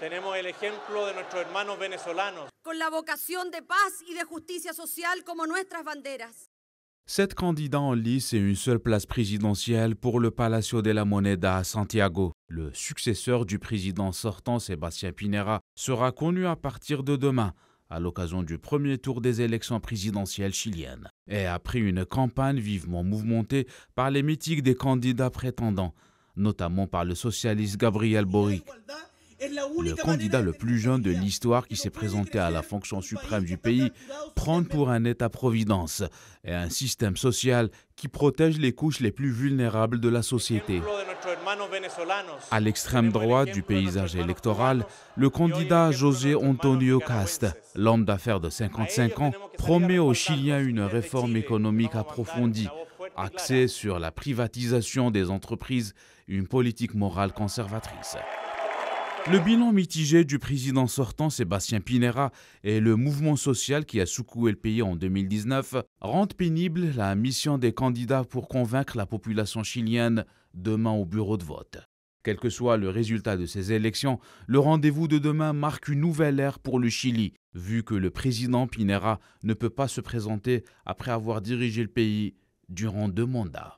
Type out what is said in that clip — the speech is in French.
Tenemos el ejemplo de nuestros hermanos venezolanos. Con la vocación de paz y de justicia social como nuestras banderas. Sept candidats en lice et une seule place présidentielle pour le Palacio de la Moneda à Santiago. Le successeur du président sortant, Sébastien Pinera, sera connu à partir de demain, à l'occasion du premier tour des élections présidentielles chiliennes. Et après une campagne vivement mouvementée par les mythiques des candidats prétendants, notamment par le socialiste Gabriel Boric le candidat le plus jeune de l'histoire qui s'est présenté à la fonction suprême du pays, prend pour un État-providence et un système social qui protège les couches les plus vulnérables de la société. À l'extrême droite du paysage électoral, le candidat José Antonio Cast, l'homme d'affaires de 55 ans, promet aux Chiliens une réforme économique approfondie, axée sur la privatisation des entreprises, une politique morale conservatrice. Le bilan mitigé du président sortant Sébastien Pinera et le mouvement social qui a secoué le pays en 2019 rendent pénible la mission des candidats pour convaincre la population chilienne demain au bureau de vote. Quel que soit le résultat de ces élections, le rendez-vous de demain marque une nouvelle ère pour le Chili, vu que le président Pinera ne peut pas se présenter après avoir dirigé le pays durant deux mandats.